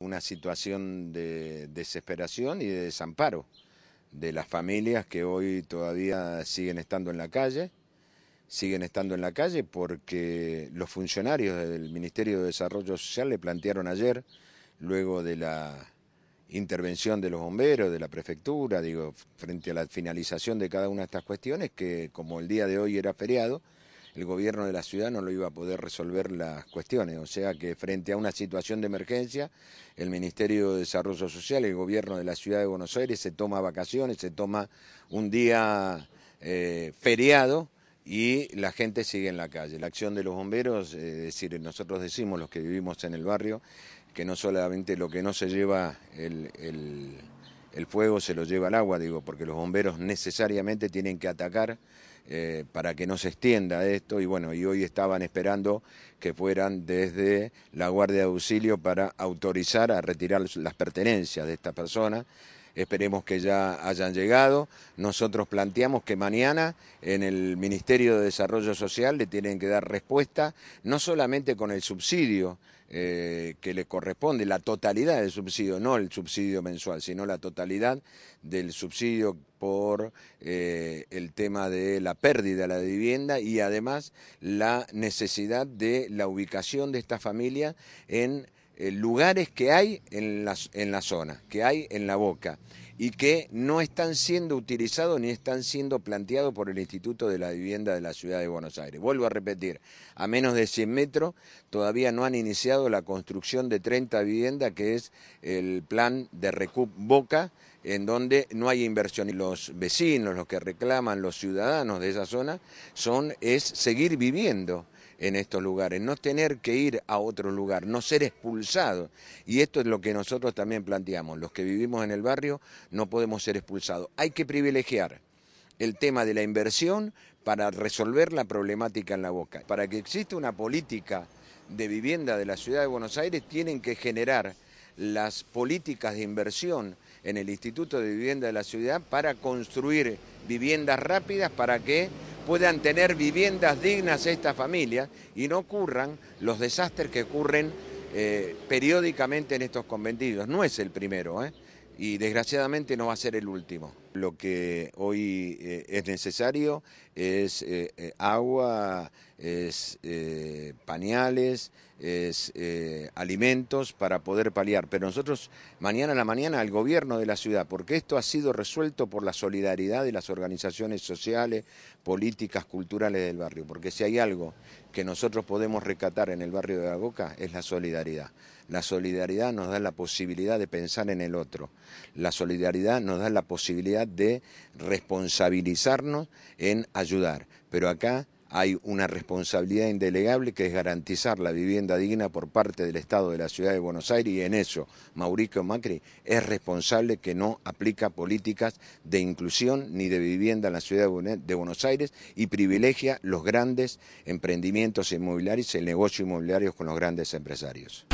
Una situación de desesperación y de desamparo de las familias que hoy todavía siguen estando en la calle, siguen estando en la calle porque los funcionarios del Ministerio de Desarrollo Social le plantearon ayer, luego de la intervención de los bomberos, de la prefectura, digo, frente a la finalización de cada una de estas cuestiones, que como el día de hoy era feriado, el gobierno de la ciudad no lo iba a poder resolver las cuestiones. O sea que frente a una situación de emergencia, el Ministerio de Desarrollo Social, el gobierno de la ciudad de Buenos Aires se toma vacaciones, se toma un día eh, feriado y la gente sigue en la calle. La acción de los bomberos, eh, es decir, nosotros decimos los que vivimos en el barrio, que no solamente lo que no se lleva el el fuego se lo lleva al agua, digo, porque los bomberos necesariamente tienen que atacar eh, para que no se extienda esto y bueno, y hoy estaban esperando que fueran desde la Guardia de Auxilio para autorizar a retirar las pertenencias de esta persona esperemos que ya hayan llegado. Nosotros planteamos que mañana en el Ministerio de Desarrollo Social le tienen que dar respuesta, no solamente con el subsidio, eh, que le corresponde, la totalidad del subsidio, no el subsidio mensual, sino la totalidad del subsidio por eh, el tema de la pérdida de la vivienda y además la necesidad de la ubicación de esta familia en eh, lugares que hay en la, en la zona, que hay en la boca y que no están siendo utilizados ni están siendo planteados por el Instituto de la Vivienda de la Ciudad de Buenos Aires. Vuelvo a repetir, a menos de 100 metros todavía no han iniciado la construcción de 30 viviendas, que es el plan de Recup Boca, en donde no hay inversión. Y los vecinos, los que reclaman, los ciudadanos de esa zona, son, es seguir viviendo en estos lugares, no tener que ir a otro lugar, no ser expulsado. Y esto es lo que nosotros también planteamos, los que vivimos en el barrio no podemos ser expulsados. Hay que privilegiar el tema de la inversión para resolver la problemática en la boca. Para que exista una política de vivienda de la ciudad de Buenos Aires, tienen que generar las políticas de inversión en el Instituto de Vivienda de la Ciudad para construir viviendas rápidas para que puedan tener viviendas dignas estas familias y no ocurran los desastres que ocurren eh, periódicamente en estos conventillos. No es el primero, ¿eh? y desgraciadamente no va a ser el último. Lo que hoy eh, es necesario es agua es eh, pañales, es eh, alimentos para poder paliar. Pero nosotros, mañana a la mañana, al gobierno de la ciudad, porque esto ha sido resuelto por la solidaridad de las organizaciones sociales, políticas, culturales del barrio. Porque si hay algo que nosotros podemos rescatar en el barrio de la Boca es la solidaridad. La solidaridad nos da la posibilidad de pensar en el otro. La solidaridad nos da la posibilidad de responsabilizarnos en ayudar. Pero acá hay una responsabilidad indelegable que es garantizar la vivienda digna por parte del Estado de la Ciudad de Buenos Aires y en eso Mauricio Macri es responsable que no aplica políticas de inclusión ni de vivienda en la Ciudad de Buenos Aires y privilegia los grandes emprendimientos inmobiliarios, el negocio inmobiliario con los grandes empresarios.